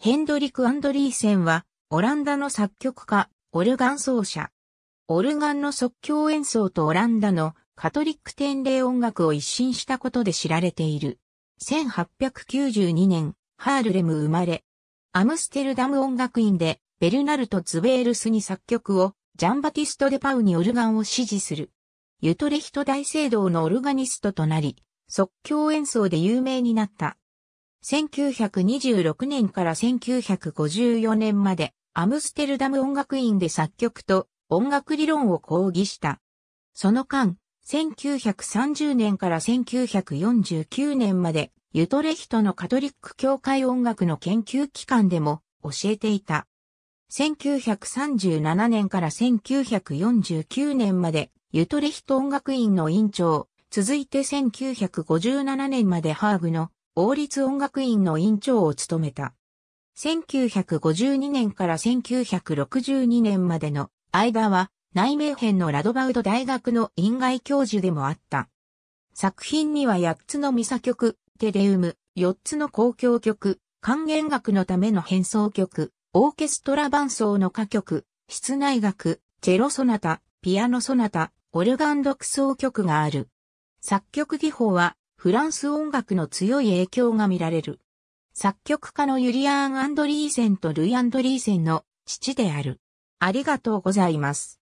ヘンドリク・アンドリーセンは、オランダの作曲家、オルガン奏者。オルガンの即興演奏とオランダのカトリック典礼音楽を一新したことで知られている。1892年、ハールレム生まれ。アムステルダム音楽院で、ベルナルト・ツベールスに作曲を、ジャンバティスト・デ・パウにオルガンを支持する。ユトレヒト大聖堂のオルガニストとなり、即興演奏で有名になった。1926年から1954年までアムステルダム音楽院で作曲と音楽理論を講義した。その間、1930年から1949年までユトレヒトのカトリック教会音楽の研究機関でも教えていた。1937年から1949年までユトレヒト音楽院の院長、続いて1957年までハーグの王立音楽院の院長を務めた。1952年から1962年までの間は、内名編のラドバウド大学の院外教授でもあった。作品には8つのミサ曲、テレウム、4つの交響曲、管弦楽のための変奏曲、オーケストラ伴奏の歌曲、室内楽、チェロソナタ、ピアノソナタ、オルガン独奏曲がある。作曲技法はフランス音楽の強い影響が見られる。作曲家のユリアーン・アンドリーセンとルイ・アンドリーセンの父である。ありがとうございます。